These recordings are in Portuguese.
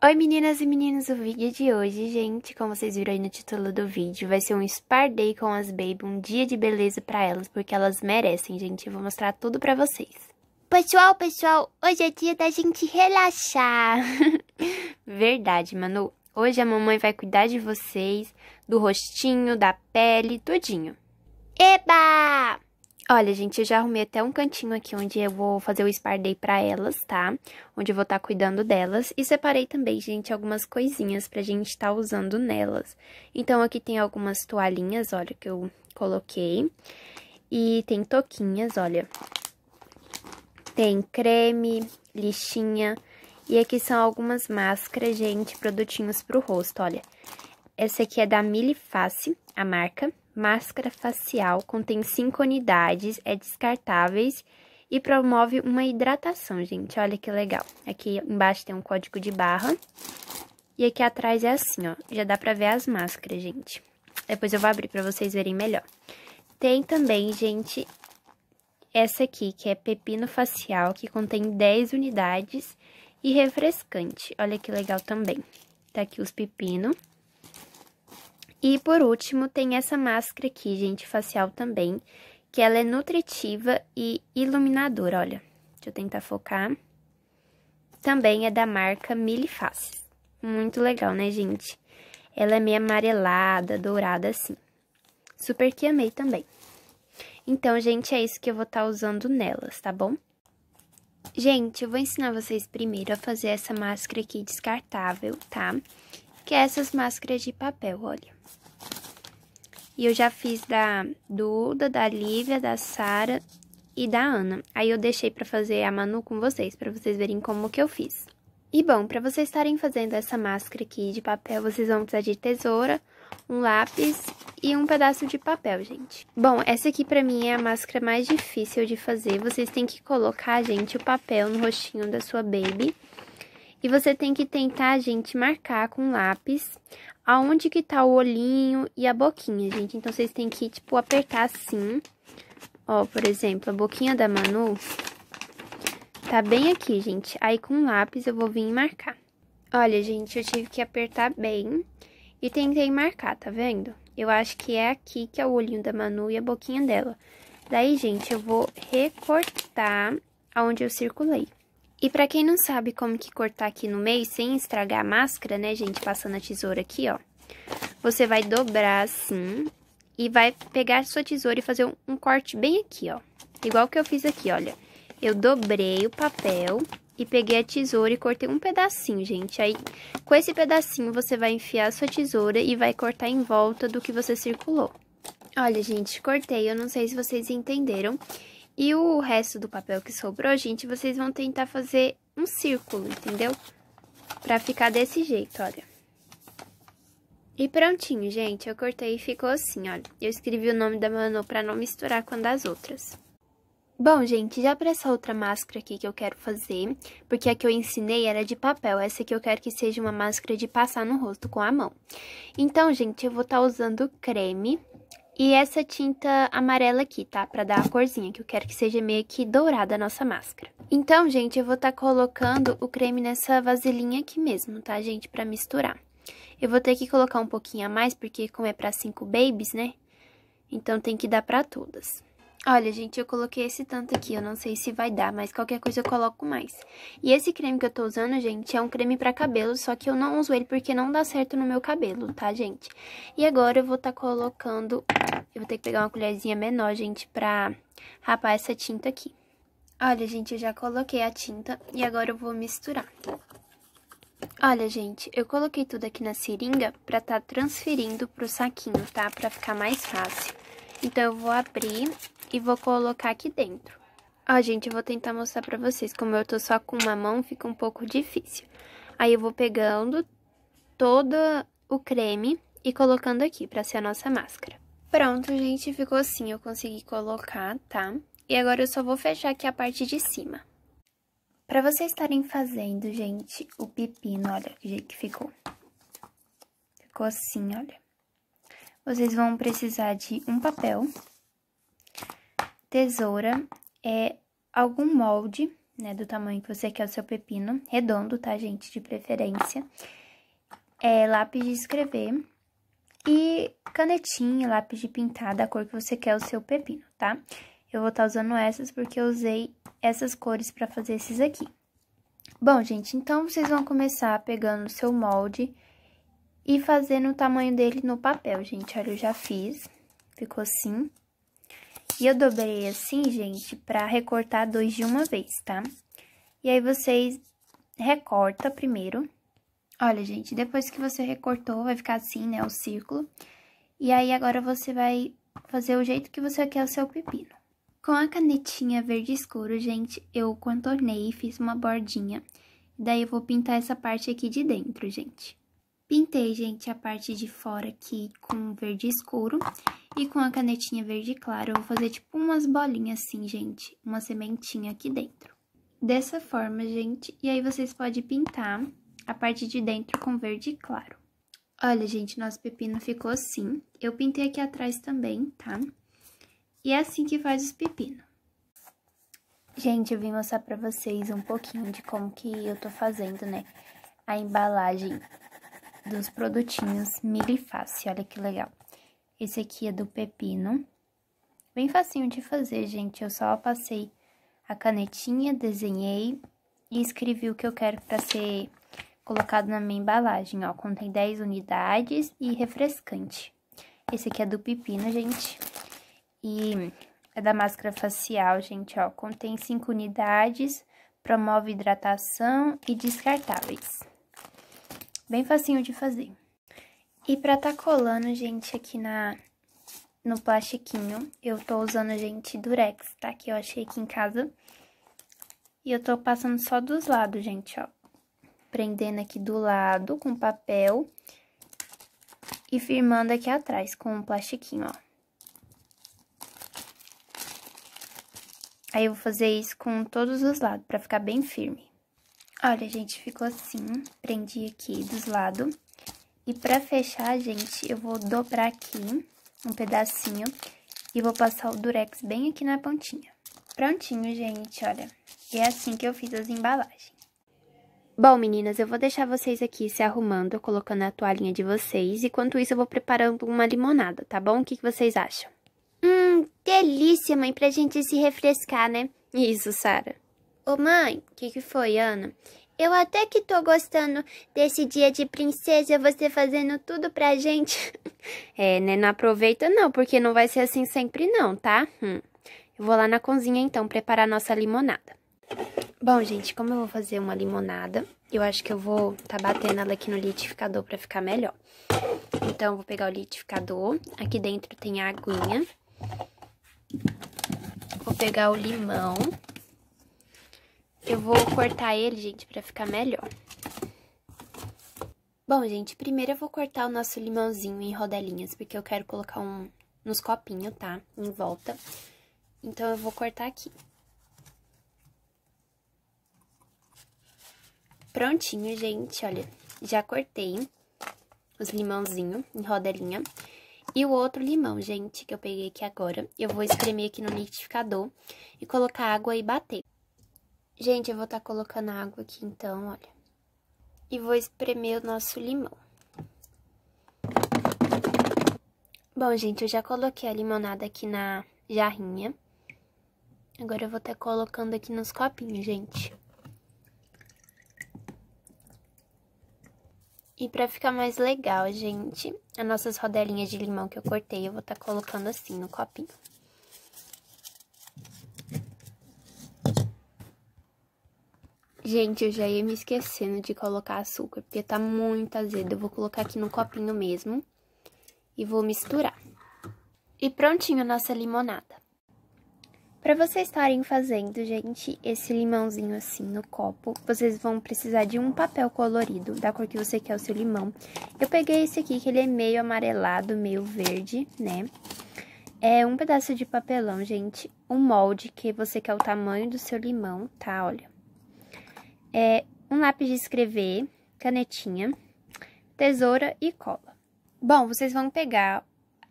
Oi meninas e meninos, o vídeo de hoje, gente, como vocês viram aí no título do vídeo, vai ser um Spar Day com as Baby, um dia de beleza pra elas, porque elas merecem, gente, eu vou mostrar tudo pra vocês. Pessoal, pessoal, hoje é dia da gente relaxar. Verdade, Manu, hoje a mamãe vai cuidar de vocês, do rostinho, da pele, tudinho. Eba! Olha, gente, eu já arrumei até um cantinho aqui onde eu vou fazer o Spar Day pra elas, tá? Onde eu vou estar tá cuidando delas. E separei também, gente, algumas coisinhas pra gente estar tá usando nelas. Então, aqui tem algumas toalhinhas, olha, que eu coloquei. E tem toquinhas, olha. Tem creme, lixinha. E aqui são algumas máscaras, gente, produtinhos pro rosto, olha. Essa aqui é da Miliface, Face, a marca máscara facial contém 5 unidades, é descartáveis e promove uma hidratação, gente. Olha que legal. Aqui embaixo tem um código de barra. E aqui atrás é assim, ó. Já dá pra ver as máscaras, gente. Depois eu vou abrir pra vocês verem melhor. Tem também, gente, essa aqui, que é pepino facial, que contém 10 unidades e refrescante. Olha que legal também. Tá aqui os pepinos. E por último, tem essa máscara aqui, gente, facial também, que ela é nutritiva e iluminadora, olha. Deixa eu tentar focar. Também é da marca Miliface. Muito legal, né, gente? Ela é meio amarelada, dourada assim. Super que amei também. Então, gente, é isso que eu vou estar tá usando nelas, tá bom? Gente, eu vou ensinar vocês primeiro a fazer essa máscara aqui descartável, tá? que é essas máscaras de papel, olha. E eu já fiz da Duda, da Lívia, da Sara e da Ana. Aí eu deixei pra fazer a Manu com vocês, pra vocês verem como que eu fiz. E bom, pra vocês estarem fazendo essa máscara aqui de papel, vocês vão precisar de tesoura, um lápis e um pedaço de papel, gente. Bom, essa aqui pra mim é a máscara mais difícil de fazer. Vocês têm que colocar, gente, o papel no rostinho da sua baby. E você tem que tentar, gente, marcar com lápis aonde que tá o olhinho e a boquinha, gente. Então, vocês têm que, tipo, apertar assim. Ó, por exemplo, a boquinha da Manu tá bem aqui, gente. Aí, com lápis, eu vou vir marcar. Olha, gente, eu tive que apertar bem e tentei marcar, tá vendo? Eu acho que é aqui que é o olhinho da Manu e a boquinha dela. Daí, gente, eu vou recortar aonde eu circulei. E para quem não sabe como que cortar aqui no meio sem estragar a máscara, né, gente, passando a tesoura aqui, ó. Você vai dobrar assim e vai pegar sua tesoura e fazer um, um corte bem aqui, ó. Igual que eu fiz aqui, olha. Eu dobrei o papel e peguei a tesoura e cortei um pedacinho, gente. Aí, com esse pedacinho, você vai enfiar a sua tesoura e vai cortar em volta do que você circulou. Olha, gente, cortei, eu não sei se vocês entenderam. E o resto do papel que sobrou, gente, vocês vão tentar fazer um círculo, entendeu? Pra ficar desse jeito, olha. E prontinho, gente, eu cortei e ficou assim, olha. Eu escrevi o nome da Manu pra não misturar com as outras. Bom, gente, já para essa outra máscara aqui que eu quero fazer, porque a que eu ensinei era de papel, essa aqui eu quero que seja uma máscara de passar no rosto com a mão. Então, gente, eu vou estar tá usando creme e essa tinta amarela aqui, tá? Pra dar a corzinha, que eu quero que seja meio que dourada a nossa máscara. Então, gente, eu vou estar tá colocando o creme nessa vasilhinha aqui mesmo, tá, gente? Pra misturar. Eu vou ter que colocar um pouquinho a mais, porque como é pra cinco babies, né? Então, tem que dar pra todas. Olha, gente, eu coloquei esse tanto aqui, eu não sei se vai dar, mas qualquer coisa eu coloco mais. E esse creme que eu tô usando, gente, é um creme pra cabelo, só que eu não uso ele porque não dá certo no meu cabelo, tá, gente? E agora eu vou tá colocando... Eu vou ter que pegar uma colherzinha menor, gente, pra rapar essa tinta aqui. Olha, gente, eu já coloquei a tinta e agora eu vou misturar. Olha, gente, eu coloquei tudo aqui na seringa pra tá transferindo pro saquinho, tá? Pra ficar mais fácil. Então, eu vou abrir e vou colocar aqui dentro. Ó, gente, eu vou tentar mostrar pra vocês. Como eu tô só com uma mão, fica um pouco difícil. Aí eu vou pegando todo o creme e colocando aqui pra ser a nossa máscara. Pronto, gente, ficou assim. Eu consegui colocar, tá? E agora eu só vou fechar aqui a parte de cima. Pra vocês estarem fazendo, gente, o pepino, olha que jeito que ficou. Ficou assim, olha. Vocês vão precisar de um papel tesoura é algum molde, né, do tamanho que você quer o seu pepino, redondo, tá, gente, de preferência. É lápis de escrever e canetinha, lápis de pintar da cor que você quer o seu pepino, tá? Eu vou estar tá usando essas porque eu usei essas cores para fazer esses aqui. Bom, gente, então vocês vão começar pegando o seu molde e fazendo o tamanho dele no papel, gente. Olha, eu já fiz, ficou assim. E eu dobrei assim, gente, pra recortar dois de uma vez, tá? E aí, vocês recorta primeiro. Olha, gente, depois que você recortou, vai ficar assim, né, o círculo. E aí, agora você vai fazer o jeito que você quer o seu pepino. Com a canetinha verde escuro, gente, eu contornei e fiz uma bordinha. Daí, eu vou pintar essa parte aqui de dentro, gente. Pintei, gente, a parte de fora aqui com verde escuro. E com a canetinha verde claro, eu vou fazer tipo umas bolinhas assim, gente. Uma sementinha aqui dentro. Dessa forma, gente. E aí, vocês podem pintar a parte de dentro com verde claro. Olha, gente, nosso pepino ficou assim. Eu pintei aqui atrás também, tá? E é assim que faz os pepinos. Gente, eu vim mostrar pra vocês um pouquinho de como que eu tô fazendo, né? A embalagem dos produtinhos Milifácil, olha que legal. Esse aqui é do pepino. Bem facinho de fazer, gente. Eu só passei a canetinha, desenhei e escrevi o que eu quero para ser colocado na minha embalagem, ó. Contém 10 unidades e refrescante. Esse aqui é do pepino, gente. E é da máscara facial, gente, ó. Contém 5 unidades, promove hidratação e descartáveis. Bem facinho de fazer. E pra tá colando, gente, aqui na no plastiquinho, eu tô usando, gente, durex, tá? Que eu achei aqui em casa. E eu tô passando só dos lados, gente, ó. Prendendo aqui do lado com papel e firmando aqui atrás com um plastiquinho, ó. Aí, eu vou fazer isso com todos os lados, pra ficar bem firme. Olha, gente, ficou assim, prendi aqui dos lados. E pra fechar, gente, eu vou dobrar aqui um pedacinho e vou passar o durex bem aqui na pontinha. Prontinho, gente, olha. E é assim que eu fiz as embalagens. Bom, meninas, eu vou deixar vocês aqui se arrumando, colocando a toalhinha de vocês. Enquanto isso, eu vou preparando uma limonada, tá bom? O que, que vocês acham? Hum, delícia, mãe, pra gente se refrescar, né? Isso, Sara. Ô, mãe, o que, que foi, Ana? Eu até que tô gostando desse dia de princesa, você fazendo tudo pra gente. É, né? Não aproveita não, porque não vai ser assim sempre não, tá? Hum. Eu vou lá na cozinha, então, preparar nossa limonada. Bom, gente, como eu vou fazer uma limonada, eu acho que eu vou tá batendo ela aqui no liquidificador pra ficar melhor. Então, eu vou pegar o liquidificador. Aqui dentro tem a aguinha. Vou pegar o limão. Eu vou cortar ele, gente, pra ficar melhor. Bom, gente, primeiro eu vou cortar o nosso limãozinho em rodelinhas, porque eu quero colocar um nos copinhos, tá? Em volta. Então, eu vou cortar aqui. Prontinho, gente, olha, já cortei os limãozinhos em rodelinha. E o outro limão, gente, que eu peguei aqui agora, eu vou espremer aqui no liquidificador e colocar água e bater. Gente, eu vou estar tá colocando água aqui então, olha. E vou espremer o nosso limão. Bom, gente, eu já coloquei a limonada aqui na jarrinha. Agora eu vou estar tá colocando aqui nos copinhos, gente. E pra ficar mais legal, gente, as nossas rodelinhas de limão que eu cortei, eu vou estar tá colocando assim no copinho. Gente, eu já ia me esquecendo de colocar açúcar, porque tá muito azedo. Eu vou colocar aqui no copinho mesmo e vou misturar. E prontinho a nossa limonada. Para vocês estarem fazendo, gente, esse limãozinho assim no copo, vocês vão precisar de um papel colorido, da cor que você quer o seu limão. Eu peguei esse aqui, que ele é meio amarelado, meio verde, né? É um pedaço de papelão, gente, um molde que você quer o tamanho do seu limão, tá? Olha, é, um lápis de escrever, canetinha, tesoura e cola. Bom, vocês vão pegar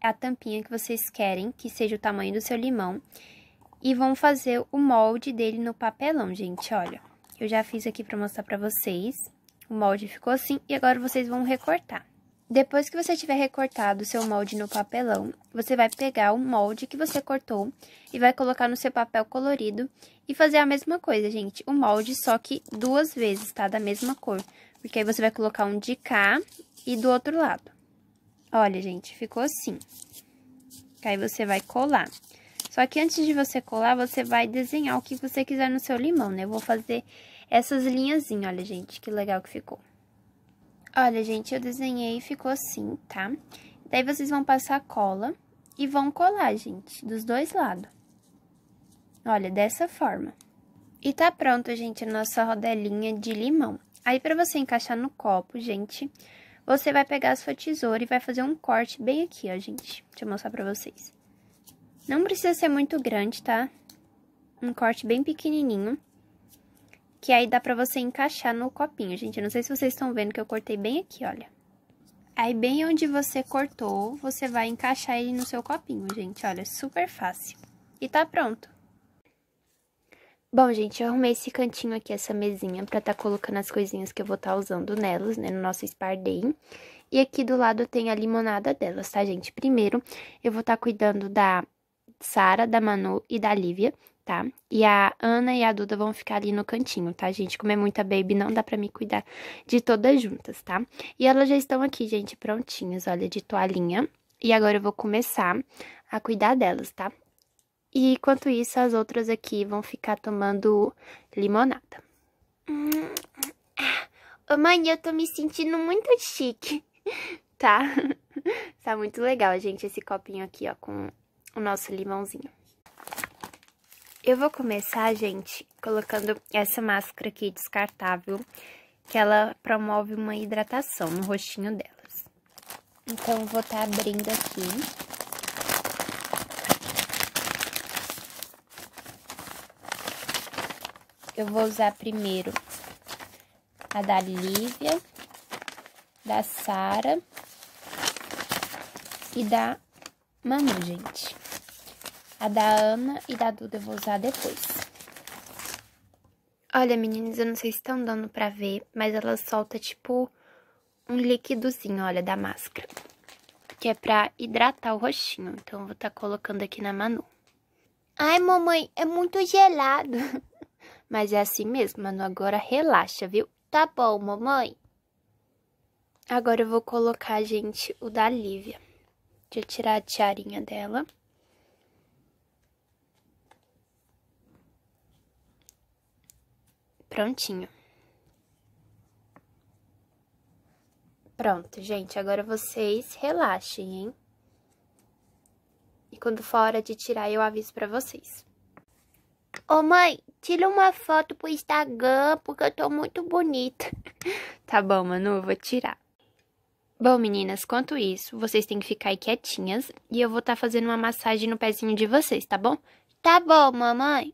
a tampinha que vocês querem, que seja o tamanho do seu limão, e vão fazer o molde dele no papelão, gente, olha. Eu já fiz aqui pra mostrar pra vocês. O molde ficou assim, e agora vocês vão recortar. Depois que você tiver recortado o seu molde no papelão, você vai pegar o molde que você cortou e vai colocar no seu papel colorido e fazer a mesma coisa, gente. O molde, só que duas vezes, tá? Da mesma cor. Porque aí você vai colocar um de cá e do outro lado. Olha, gente, ficou assim. Aí você vai colar. Só que antes de você colar, você vai desenhar o que você quiser no seu limão, né? Eu vou fazer essas linhazinhas, olha, gente, que legal que ficou. Olha, gente, eu desenhei e ficou assim, tá? Daí, vocês vão passar cola e vão colar, gente, dos dois lados. Olha, dessa forma. E tá pronto, gente, a nossa rodelinha de limão. Aí, pra você encaixar no copo, gente, você vai pegar a sua tesoura e vai fazer um corte bem aqui, ó, gente. Deixa eu mostrar pra vocês. Não precisa ser muito grande, tá? Um corte bem pequenininho que aí dá pra você encaixar no copinho. Gente, eu não sei se vocês estão vendo que eu cortei bem aqui, olha. Aí, bem onde você cortou, você vai encaixar ele no seu copinho, gente. Olha, super fácil. E tá pronto. Bom, gente, eu arrumei esse cantinho aqui, essa mesinha, pra tá colocando as coisinhas que eu vou tá usando nelas, né, no nosso Spar E aqui do lado tem a limonada delas, tá, gente? Primeiro, eu vou tá cuidando da Sara, da Manu e da Lívia, tá? E a Ana e a Duda vão ficar ali no cantinho, tá, gente? Como é muita baby, não dá pra me cuidar de todas juntas, tá? E elas já estão aqui, gente, prontinhas, olha, de toalhinha. E agora eu vou começar a cuidar delas, tá? E enquanto isso, as outras aqui vão ficar tomando limonada. Hum, mãe, eu tô me sentindo muito chique, tá? tá muito legal, gente, esse copinho aqui, ó, com o nosso limãozinho. Eu vou começar, gente, colocando essa máscara aqui descartável, que ela promove uma hidratação no rostinho delas. Então, vou estar tá abrindo aqui. Eu vou usar primeiro a da Lívia, da Sara e da Manu, gente. A da Ana e da Duda eu vou usar depois. Olha, meninas, eu não sei se estão dando pra ver, mas ela solta tipo um líquidozinho, olha, da máscara. Que é pra hidratar o rostinho. Então, eu vou estar tá colocando aqui na Manu. Ai, mamãe, é muito gelado. Mas é assim mesmo, Manu. Agora relaxa, viu? Tá bom, mamãe. Agora eu vou colocar, gente, o da Lívia. Deixa eu tirar a tiarinha dela. Prontinho. Pronto, gente, agora vocês relaxem, hein? E quando for hora de tirar, eu aviso pra vocês. Ô mãe, tira uma foto pro Instagram, porque eu tô muito bonita. tá bom, Manu, eu vou tirar. Bom, meninas, quanto isso, vocês têm que ficar aí quietinhas e eu vou estar tá fazendo uma massagem no pezinho de vocês, tá bom? Tá bom, mamãe.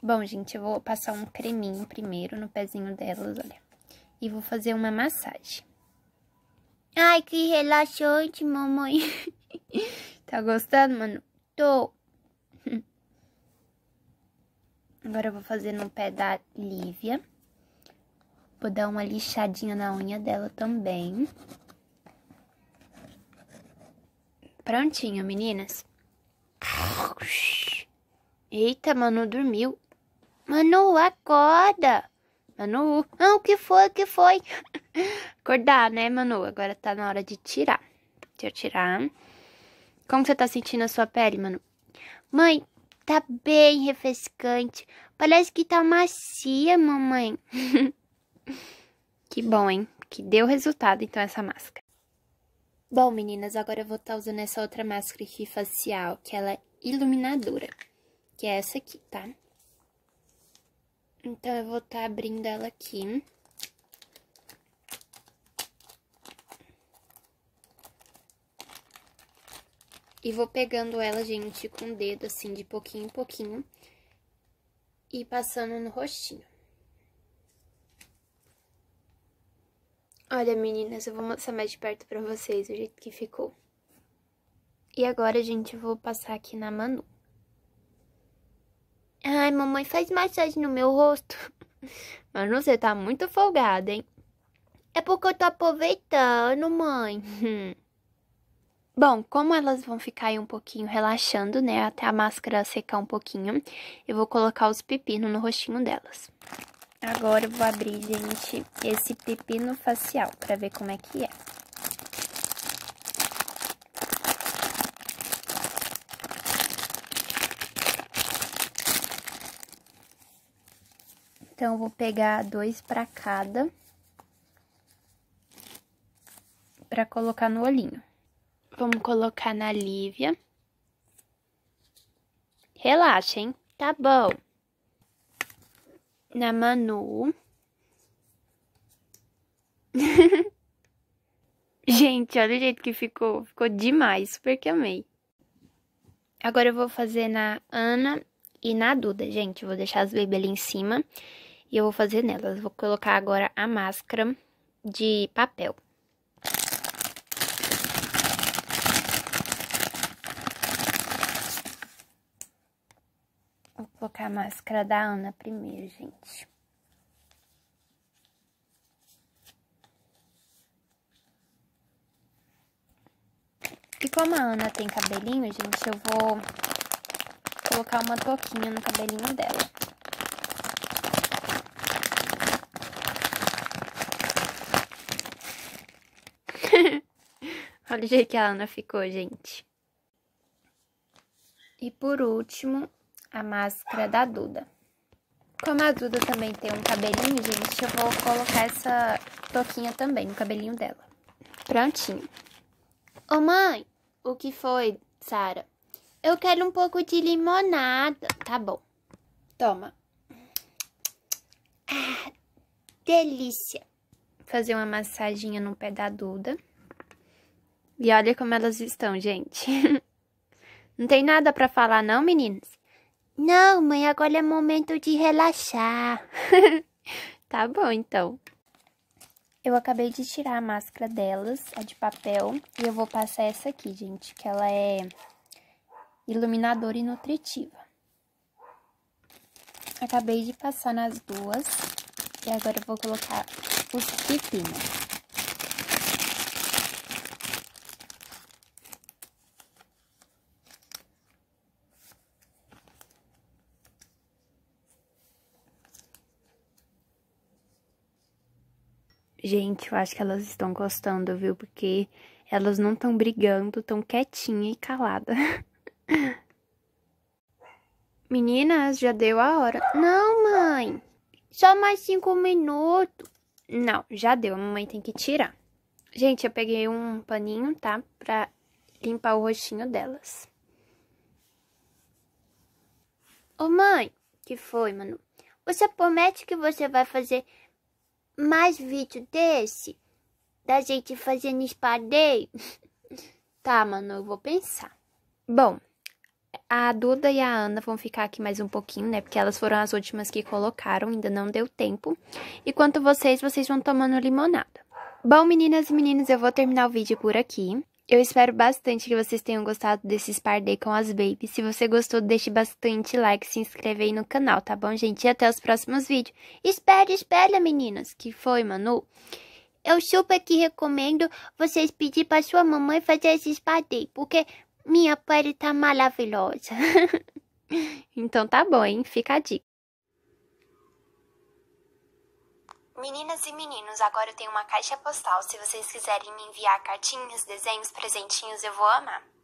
Bom, gente, eu vou passar um creminho primeiro no pezinho delas, olha. E vou fazer uma massagem. Ai, que relaxante, mamãe. tá gostando, mano? Tô. Agora eu vou fazer no pé da Lívia. Vou dar uma lixadinha na unha dela também. Prontinho, meninas. Eita, Manu dormiu. Manu, acorda! Manu, ah, o que foi, o que foi? Acordar, né, Manu? Agora tá na hora de tirar. Deixa eu tirar. Como você tá sentindo a sua pele, Manu? Mãe, tá bem refrescante. Parece que tá macia, mamãe. que bom, hein? Que deu resultado, então, essa máscara. Bom, meninas, agora eu vou estar tá usando essa outra máscara aqui facial, que ela é iluminadora. Que é essa aqui, tá? Então, eu vou estar tá abrindo ela aqui. E vou pegando ela, gente, com o dedo, assim, de pouquinho em pouquinho. E passando no rostinho. Olha, meninas, eu vou mostrar mais de perto pra vocês o jeito que ficou. E agora, gente, eu vou passar aqui na Manu. Ai, mamãe, faz massagem no meu rosto. Mas você tá muito folgada, hein? É porque eu tô aproveitando, mãe. Bom, como elas vão ficar aí um pouquinho relaxando, né? Até a máscara secar um pouquinho, eu vou colocar os pepinos no rostinho delas. Agora eu vou abrir, gente, esse pepino facial pra ver como é que é. Então, vou pegar dois para cada. para colocar no olhinho. Vamos colocar na Lívia. Relaxa, hein? Tá bom. Na Manu. Gente, olha o jeito que ficou. Ficou demais. Super que amei. Agora eu vou fazer na Ana e na Duda, gente. Vou deixar as baby ali em cima e eu vou fazer nelas. Vou colocar agora a máscara de papel. Vou colocar a máscara da Ana primeiro, gente. E como a Ana tem cabelinho, gente, eu vou colocar uma touquinha no cabelinho dela. Olha o jeito que a Ana ficou, gente. E por último, a máscara da Duda. Como a Duda também tem um cabelinho, gente, eu vou colocar essa toquinha também no cabelinho dela. Prontinho. Ô mãe, o que foi, Sara? Eu quero um pouco de limonada. Tá bom. Toma. Ah, delícia. Fazer uma massaginha no pé da Duda. E olha como elas estão, gente. não tem nada para falar não, meninas? Não, mãe, agora é momento de relaxar. tá bom, então. Eu acabei de tirar a máscara delas, a de papel, e eu vou passar essa aqui, gente, que ela é iluminadora e nutritiva. Acabei de passar nas duas, e agora eu vou colocar os pepinos. Gente, eu acho que elas estão gostando, viu? Porque elas não estão brigando, estão quietinha e calada. Meninas, já deu a hora. Não, mãe. Só mais cinco minutos. Não, já deu. A mamãe tem que tirar. Gente, eu peguei um paninho, tá? Pra limpar o rostinho delas. Ô, mãe. Que foi, Manu? Você promete que você vai fazer mais vídeo desse? Da gente fazendo spa tá, mano, eu vou pensar. Bom, a Duda e a Ana vão ficar aqui mais um pouquinho, né? Porque elas foram as últimas que colocaram, ainda não deu tempo. E quanto vocês, vocês vão tomando limonada. Bom, meninas e meninos, eu vou terminar o vídeo por aqui. Eu espero bastante que vocês tenham gostado desse Spar Day com as Babies. Se você gostou, deixe bastante like, se inscreve aí no canal, tá bom, gente? E até os próximos vídeos. Espere, espere, meninas! Que foi, Manu? Eu super que recomendo vocês pedir pra sua mamãe fazer esse Spar Day, porque minha pele tá maravilhosa. então tá bom, hein? Fica a dica. Meninas e meninos, agora eu tenho uma caixa postal. Se vocês quiserem me enviar cartinhas, desenhos, presentinhos, eu vou amar.